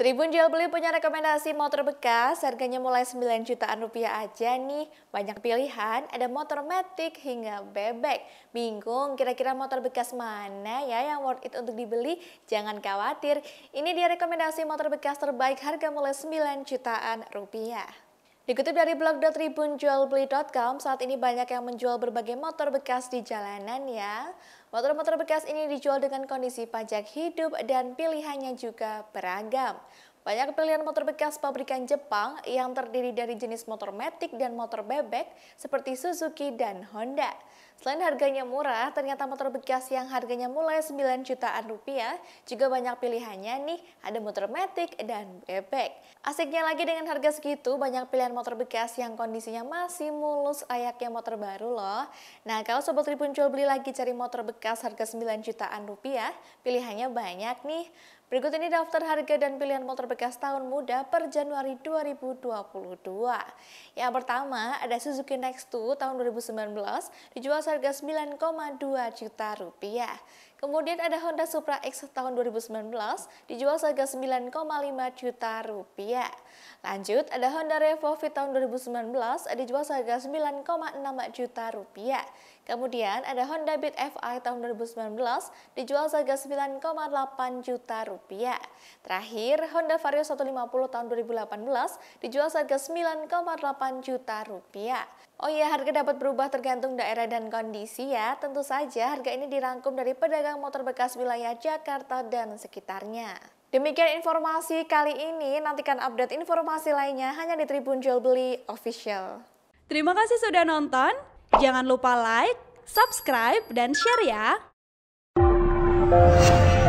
Tribun Jual Beli punya rekomendasi motor bekas, harganya mulai 9 jutaan rupiah aja nih. Banyak pilihan, ada motor metik hingga bebek. Bingung kira-kira motor bekas mana ya yang worth it untuk dibeli? Jangan khawatir, ini dia rekomendasi motor bekas terbaik harga mulai 9 jutaan rupiah. Dikutip dari blog.tribunjualbeli.com, saat ini banyak yang menjual berbagai motor bekas di jalanan ya. Motor-motor bekas ini dijual dengan kondisi pajak hidup dan pilihannya juga beragam. Banyak pilihan motor bekas pabrikan Jepang yang terdiri dari jenis motor metik dan motor bebek seperti Suzuki dan Honda. Selain harganya murah, ternyata motor bekas yang harganya mulai 9 jutaan rupiah juga banyak pilihannya nih, ada motor matic dan bebek. Asiknya lagi dengan harga segitu, banyak pilihan motor bekas yang kondisinya masih mulus layaknya motor baru loh. Nah, kalau Sobat Tribun jual beli lagi cari motor bekas harga 9 jutaan rupiah, pilihannya banyak nih. Berikut ini daftar harga dan pilihan motor bekas tahun muda per Januari 2022. Yang pertama, ada Suzuki Next tahun 2019, dijual seharga 9,2 juta rupiah. Kemudian ada Honda Supra X tahun 2019 dijual seharga 9,5 juta rupiah. Lanjut ada Honda Revo V tahun 2019 dijual seharga 9,6 juta rupiah. Kemudian ada Honda Beat Fi tahun 2019 dijual seharga 9,8 juta rupiah. Terakhir Honda Vario 150 tahun 2018 dijual seharga 9,8 juta rupiah. Oh iya harga dapat berubah tergantung daerah dan kota kondisi ya, tentu saja harga ini dirangkum dari pedagang motor bekas wilayah Jakarta dan sekitarnya. Demikian informasi kali ini, nantikan update informasi lainnya hanya di Tribun Jual Beli Official. Terima kasih sudah nonton, jangan lupa like, subscribe, dan share ya!